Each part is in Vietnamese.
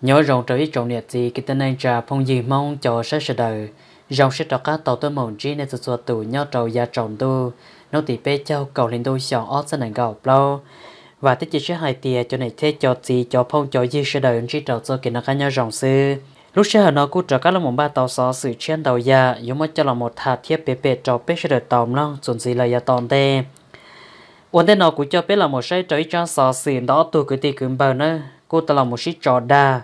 nhớ rộng trời ít trọng nhiệt gì cái tên anh trà phong gì mong cho sẽ sẽ đời rộng sẽ đọc các tàu tôi mộng trí nên sửa tủ nhau trầu gia trọng tu nó tỷ bê châu cầu lên đôi sọn ót sân gạo lâu và tích chỉ sẽ hai tia cho này thế cho gì cho phong cho gì sẽ đời chỉ trầu cho cái nó cá nhau rộng sư lúc sẽ hở nó cút trở các là một ba tàu xó sự chen đầu gia giống mất cho là một hạt thiết bê bê cho bê sẽ đời tàu long chuẩn gì là gia tòn tê ổn thế nó cũng cho biết là một sai trời cho sò xỉn đó tụ cái tì cứng bờ nữa cô ta là một sĩ trò đa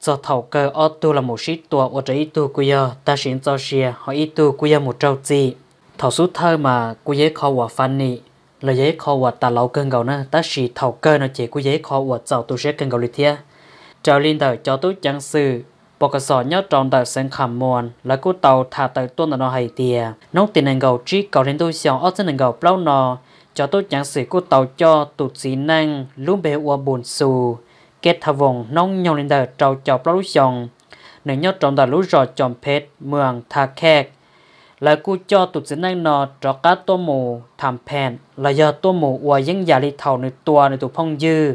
cho thầu cơ ở tu là một sĩ tua ở trái tu của giờ ta xin cho xe họ ít tu của giờ một trâu gì thầu số thơ mà của giấy khó quả phan nị là giấy khó quả ta lâu cơn gầu nè ta xì thầu cơ nó chỉ của giấy khó quả giàu tu sẽ cơn gầu lịch thiê trâu linh đời cho tu chẳng sư bộ cơ sở nhớ tròn đời sen khảm muôn là cô tàu thả tới tuôn là nó hay tiề nông tiền nền gầu trí cầu đến tôi xào ở trên nền gầu plau nò cho tôi chẳng sự cô tàu cho tụt xí năng luôn bề ua buồn xù kết thà vùng nông nhông lên đời trâu chọc lũ chồng nếu nhau trọng đời lũ rò chồng phết mường thà khẹt là cú cho tụt sinh năng nọ trọ cá tô mù thảm phèn là do tô mù ua dân già đi thầu nơi tua nơi tụ phong dư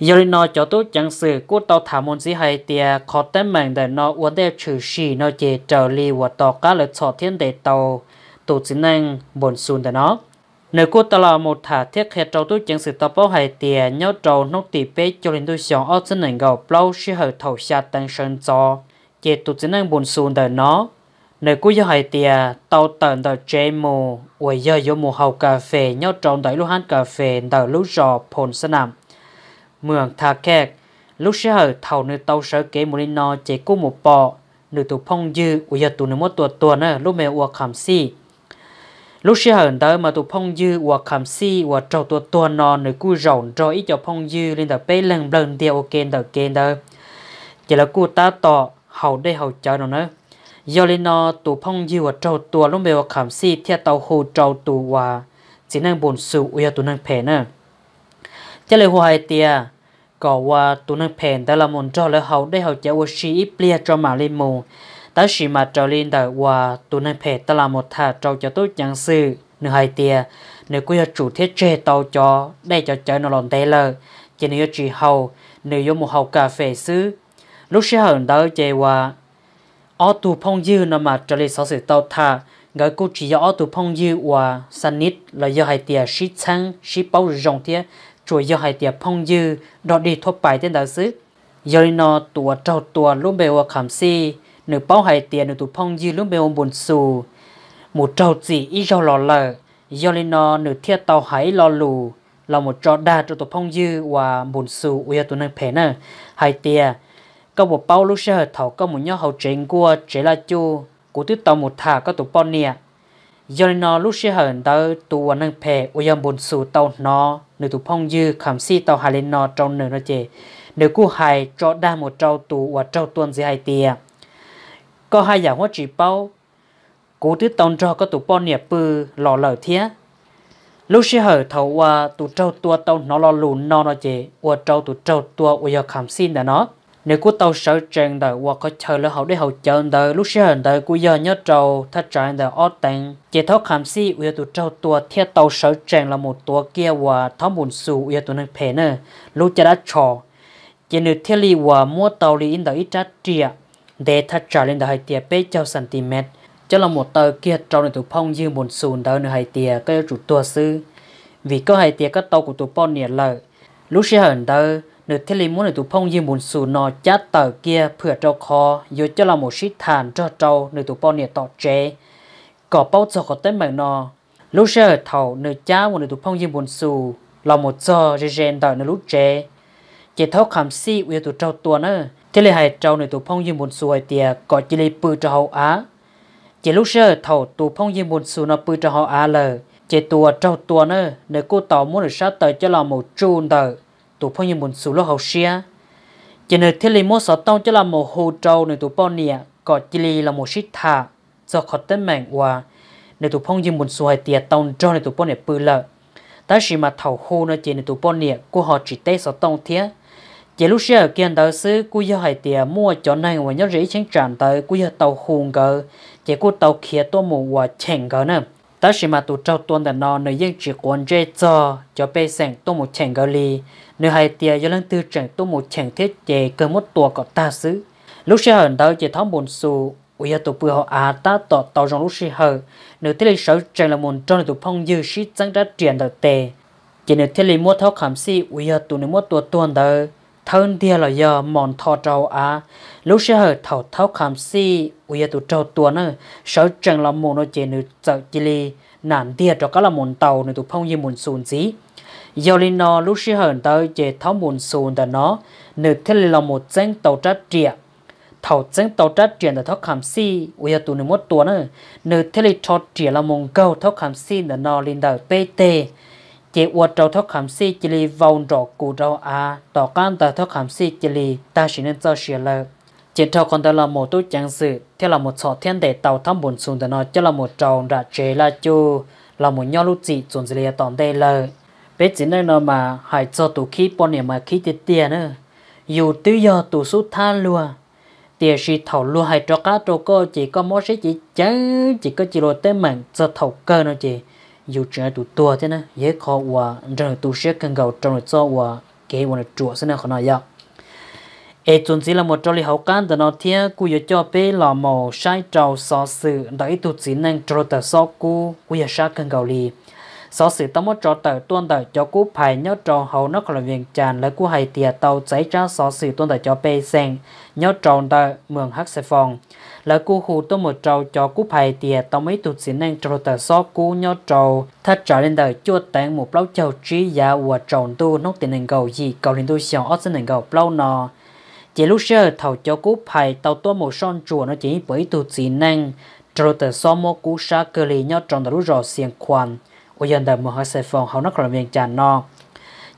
giờ lên nọ cho tôi chẳng sự cú tàu thả môn sĩ hay tia khó tên mạng đời nọ ua đeo trừ xì nọ chế trở li ua tỏ cá lợi sọ thiên đề tàu tụt sinh năng bổn xùn đời nọ nếu cô ta là một thả thiết hệ trâu tu chứng sự tập bao hay tìa nhớ trâu nông tỷ bế cho nên tu sống ở chân nền gầu bao sư hở thầu xa tăng sơn cho chế tụ chân nền buồn xuân đời nó nếu cô yêu hải tìa tàu tận đời chế mù quầy giờ yêu mù hầu cà phê nhau trâu đời lúc hát cà phê đời lúc rò phồn sân nằm mường thả kẹt lúc sư hở thầu nơi tàu sở kế mù linh nó chế cô một bọ nữ tụ phong dư quầy giờ tụ nữ một tuột tuần lúc mẹ uộc hàm si ลูกเสียเหินเดิมมาตัวพองยือว่าคำซีว่าเจ้าตัวตัวนอนหรือกู้หลงรอยเจ้าพองยือเร่ยนแต่เป้ลังเบิ่งเดียวโอเกนเดอเกนเดอเจ้าละกู้ตาต่อเห่าได้เห่าเจ้หนอนะยอริโนตัวพองยือว่าเจ้าตัวลุ่มเบว่าคำซีเทียเต้าหูเจ้าตัวว่าสินั่งบนสุ่อุาตุนั่งแผ่นเนอะจะเลยหัวไอเตียก็ว่าตุนั่งแผ่นแต่ละมนต์เจ้าเลยเห่าได้เห่าเจ้ว่าชีเปลี่ยจอมาลิมู ta chỉ mà trào lên đời qua tụi nên phải ta là một thà trâu cho tôi chẳng sự nửa hai tia nửa quý chủ thiết chế tàu cho để cho chơi nó lòn tê lờ chỉ nửa chỉ hầu nửa vô một hầu cà phê xứ lúc sẽ hờn đỡ chế qua, ở tù phong dư nó mà trào lên sáu sự tàu thà ngỡ cô chỉ ở ô tù phong dư qua san nít là do hai tia shít sang shít bao rồng tia chuỗi do hai tia phong dư đọt đi thoát bài tên đạo xứ giờ nó tua trâu tua luôn bèo hòa khảm si nửa bao hai tiền nửa tụ phong dư lúc bên ông buồn xù một trâu chỉ ít rau lò lợ do lên thiết tàu hải lò lù là một trò đa cho tụ phong dư và buồn xù uya tụ năng phê nè hai tiền có một bao lúc sẽ hợp thảo có một nhóm hậu trình của chế là chu tàu một thả có tụ phong nè do lúc sẽ hận tụ năng phê uya buồn xù tàu nó nửa tụ phong dư khảm si tàu hải lên trong nửa nó chè nếu cô hài cho đa một trâu tù và trâu tuần gì hai tiền có hai dạng hóa chỉ bao cú thứ tông cho có tụ bao nhiệt bự lò lở thía lúc xưa hở thầu qua tụ trâu tua tàu nó lo lùn nó nó chế qua trâu tụ trâu tua qua giờ khám xin đã nó nếu cú tàu sợ trang đời qua có chờ lỡ hậu để hậu chờ đời lúc xưa hở đời cú giờ nhớ trâu thắt chặt đời ót tàng chế tháo khám xin qua tụ trâu tua thía tàu sợ trang là một tua kia qua tháo bùn sù qua tụ năng phe nữa lúc cha đã trò chế nửa thiết li qua mua tàu li in đời ít trát triệt để thắt trả lên đời tia bê châu cm cho là một tờ kia trong nền thủ phong dư bồn sùn đỡ nửa hai tia cơ chủ tua sư vì cơ hai tia các tàu của tụ phong nè lợ lúc xe hởn đỡ nửa thế lý muốn nửa thủ phong dư bồn sùn nọ chát tờ kia phửa trâu kho dù cho là một xít thàn cho trâu nửa thủ phong nè tọt chế có bao giờ có tới mạng nọ lúc xe hởn thầu nửa chá một nửa thủ phong dư bồn sùn là một giờ rèn đỡ nửa lúc chế chỉ thấu khám si uy tụ trâu tua nữa thế là trâu này tụ phong như một suối tiề có chỉ lấy bự cho hậu á chỉ lúc sơ thầu phong như một suối nó bự cho hậu á lờ chỉ trâu tua nữa nếu cô tàu muốn được sát tới cho là một chun tờ tụ phong như một suối lúc hậu xia chỉ nếu thế là một sáu tông cho là một hồ trâu này tụ bao nè có chỉ là một xích thà do khó tên mạng hòa nếu tụ phong như một suối tiề tông trâu này tụ bao nè bự lờ ta chỉ mà thầu hồ nó chỉ nếu tụ bao nè cô họ chỉ tay sáu tông thiệt chỉ lúc xưa kiên tới xứ cú giờ hải tiền mua chỗ này mà nhớ rỉ chính tràn tới cú giờ tàu hùng cơ, chỉ cú tàu kia tôi mù và chèn cơ nữa ta chỉ mà tụ trâu tuần đàn nó nơi dân chỉ quan dễ cho cho bê sẹn tôi một chèn cờ li nơi hải tiền do lần tư chẳng tôi một chèn thiết chế cơ một tua có ta xứ lúc xưa hận tới chỉ thóng buồn xù bây giờ tụ bữa họ à ta tỏ tàu trong lúc xưa hờ nơi thế lý sở chẳng là muốn trong tụ phong dư sĩ chẳng ra truyền được tề chỉ nơi thế lý mua tháo khám si bây giờ tụ nơi mua tua tuần tới thân địa là giờ mòn thọ trâu à lúc sẽ hở thọ tháo khám si uya tụ trâu tuần nữa sợ chẳng là mồm nó chế nữ sợ chỉ li nản địa cho các là mồm tàu nữa tụ phong như mồm sùn gì giờ linh nó lúc sẽ hở tới chế tháo mồm sùn ta nó nữ thế là một danh tàu trát triệt thầu chân tàu trát triển là thóc khám si uy tụ nửa một tuần nữa nửa thế lịch trọt triển là mông cầu thóc khám si là nó linh đời pt chỉ uất trâu thóc khám si chỉ li vòng rõ cụ rau à tỏ can tờ thóc khám si chỉ li ta chỉ nên cho sửa lời chỉ thâu còn đó là một tu chẳng sự theo là một sọ thiên để tàu thăm buồn xuống để nó cho là một tròn ra chế là chu là một nhau lúc chỉ chuẩn gì à tòn đây lời bé chỉ nên nó mà hãy cho tụ khí bọn này mà khí tiệt tiền nữa dù tư do tụ xuất tha luôn tiền sĩ thảo luôn hãy cho cá trâu cô chỉ có mỗi sẽ chỉ chớ chỉ có chỉ lo tế mình cho thảo cơ nó chỉ dù trẻ tụ tua thế nè dễ khó qua trong tụ sẽ cần gạo trong là cho qua kế qua là chuột thế nè khó nói vậy ê chuẩn chỉ là một trong những hậu can từ nó thiên cú giờ cho bé là màu sai trầu so sự đại tụ chỉ năng trâu tờ so cú cú giờ sa cần gạo li sau sự tâm cho tờ tuân tờ cho cú phải nhớ tròn hầu nó còn viện tràn lấy cú hay tiệt tàu cháy ra sau sự tuân tờ cho bê sen nhớ tròn tờ mường hắc xe phòng là cú hù tôi một trâu cho cú phải tiệt tàu mấy tụt xin năng trâu tờ sau cú nhớ trâu thật trở lên tờ chua tán một lâu châu trí giá và tròn tu nốt tiền nền cầu gì cầu lên tu xong ớt xin nền cầu lâu nọ chỉ lúc sơ thầu cho cú phải tàu tôi một son chùa nó chỉ bởi tụt xin năng trâu tờ sau mô cú sa cơ li nhớ tròn tờ lúc rồi xiềng quan uyanda mo ha se phong hau na làm viên chan no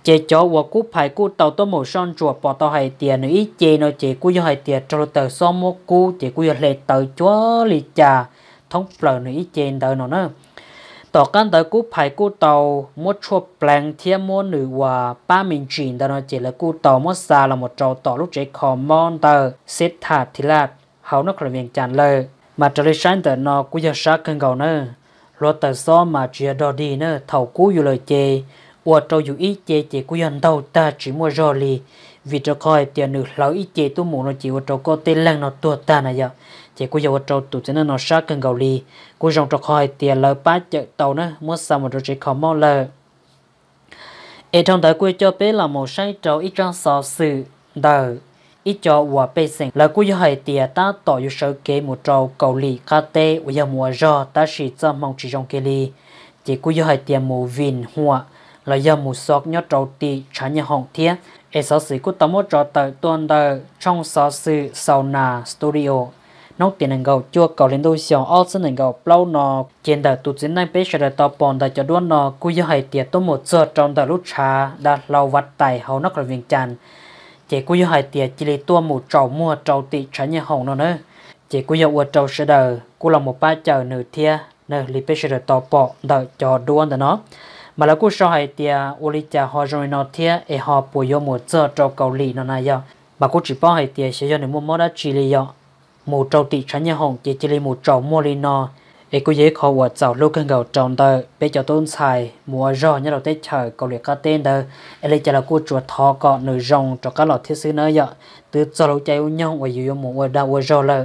chế chó và cú phải cú tàu tôm màu son chuột bỏ tàu hay tiền nữa ít chế nó chế cú giờ hay tiền cho tờ so mua cú chế cú giờ lệ tờ chúa lì trà thông phở nữa ít chế tờ nó nữa tàu cán tờ cú phải cú tàu mua chuột plan thiên mua nữ và ba mình chuyển tờ nó chế là cú tàu mua xa là một trâu tàu lúc chế khó mon tờ xếp thả thì là hầu nó làm viên chán lời mà trời sáng tờ nó cú giờ sát cơn gầu nữa lo tại sao mà chia đo đi nữa thầu cú dù lời chê ua trâu dù ít chê chê cú dân đâu ta chỉ mua rò lì vì cho coi tiền nữ lâu ít chê tu mù nó chỉ ua trâu có tên lăng nó tua ta này dạ, chê cú giờ ua trâu tụ cho nên nó sát cần gầu lì cú dòng cho coi tiền lâu bá chợ tàu nữa mua xa mà trâu chỉ khó mau lờ ở trong đại quê cho bé là một sai trâu ít trang sò sự đời ít cho hòa bê sinh là cú hay tiệt ta tỏ yêu sơ kế một trâu cầu lì cà tê và giờ mùa gió ta chỉ cho mong chỉ trong kia lì chỉ yêu hay tiệt mù vin hòa là giờ mù sọt nhớ trâu tì trả nhà hồng thiết e sáu sĩ cú tấm một trò tờ tuần tờ trong sáu sự sauna studio nông tiền nâng gầu chua cầu lên đôi sòng all sân nâng gầu plau nọ trên đời tụt diễn năng bế sờ tàu bòn đời cho đuôn nọ cú yêu hay tiệt tôi một giờ trong đời lúc trà đã lau vặt tài hầu nó còn viên chàn chỉ có yêu hai tiệt chỉ lấy tua mù trầu mua trầu tị tránh nhà hồng nó nữa chỉ có yêu uất trầu sờ đờ cô là một ba chờ nửa thia nửa lì bê sẽ đờ tò bọ đợi chờ đuôn đó nó mà là cô sau hai tiệt ô lì cha họ rồi nó thia e họ bùi yêu một trơ trầu cầu lì nó này vậy mà cô chỉ bao hai tiệt sẽ cho nên mua món đã chỉ lấy là mù trầu tị tránh nhà hồng chỉ chỉ lấy mù trầu mua lì nó ấy cũng dễ khó vượt dầu lúc cần gầu tròn tờ bây giờ tôn xài mùa gió nhớ đầu tết trời cầu liệt cá tên tờ ấy lấy chả là cô chuột thò cọ nửa rồng cho các lọt thiết sư nữa vậy từ cho lâu chạy u nhau và dù mùa mùa đau mùa gió lờ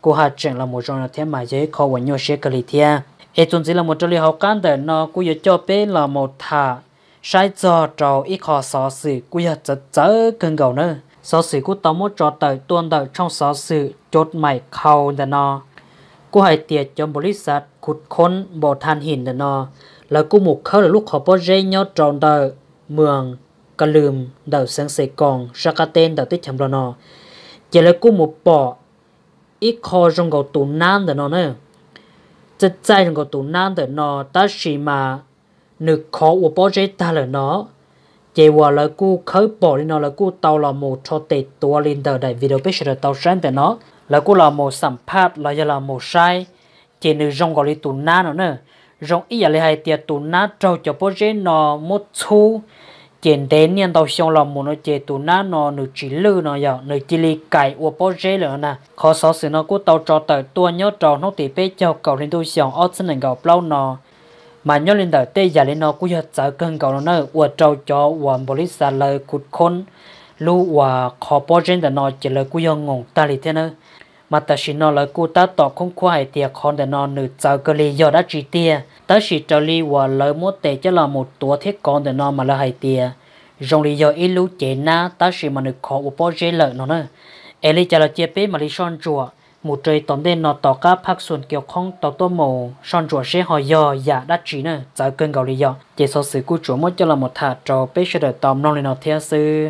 cô hạ chuyện là mùa gió là thế mà dễ khó vượt nhau sẽ cầu liệt thia ấy tôn chỉ là một trong liệu học căn tờ nó cũng dễ cho bé là một thà sai cho trò ít khó xóa sự cũng dễ chớ chớ cần gầu nữa xóa sự cũng tao muốn cho tờ tuôn tờ trong xóa sự chốt mày khâu tờ nó กูให้เตียจอมบริษัทขุดค้นบ่อทานหินเดนอแล้วกูหมุกเข้าลูกขอปเจยอดจองเดอเมืองกะลืมเดาเสียงเสกองชากาเตนเดาติดชมรนอเจแล้วกูหมุกปออีคอจงกตูนานเดนอเนอจะใจจงกตูนานเดนอตาชีมานึกขออวปเจตาเลนอเจว่าแล้วกูเคยบอกเลยนอแล้วกูเตาลอมูชอเตตัวลินเดอร์ได้วิดีโอเปชเดอร์เตาเซนแต่เนาะ là cô là một sản phát là giờ là một sai chỉ nữ rong gọi là tù na nữa nữa rong ý là hai tiệt tù na trâu cho bố chế nó một chú chỉ đến nhân tàu xong là một nó chỉ tù na nó nữ chỉ lư nó giờ nữ chỉ li cải của bố chế nữa nè khó sáu sự nó cô tàu cho tới tua nhớ trò nó tỉ bê cho cầu lên tôi xong ở sân gặp lâu nó mà nhớ lên đời tê giờ lên nó cũng giờ sợ cơn cầu nó nữa của trâu cho của bố lý xả lời cụt khôn lưu và khó bố chế nó chỉ lời cũng giờ ngủ ta lì thế nữa mà ta chỉ nói là cô ta tỏ không khoái thì còn để nó nửa giờ cơ li do đã chỉ tia ta chỉ trở li và lời muốn tệ cho là một tuổi thiết con để nó mà là hay tia rong li do ít lúc chế na ta chỉ mà nửa khó upo chế lợi nó nữa eli trả là chia bế mà li son chùa một trời tóm đến nó tỏ các phát xuân kiểu không tỏ tô mồ son chùa sẽ hỏi do giả dạ, đã chỉ nữa giờ cơn gạo li do chế số sự cú chùa mất cho là một thả trò bế sẽ đợi tóm non lên nó theo sư